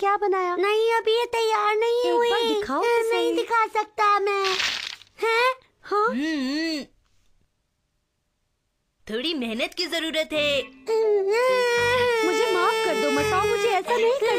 क्या बनाया नहीं अभी ये तैयार नहीं हुई दिखाओ नहीं दिखा सकता मैं हैं हाँ हम्म। थोड़ी मेहनत की जरूरत है मुझे माफ कर दो मसाओ मुझे ऐसा नहीं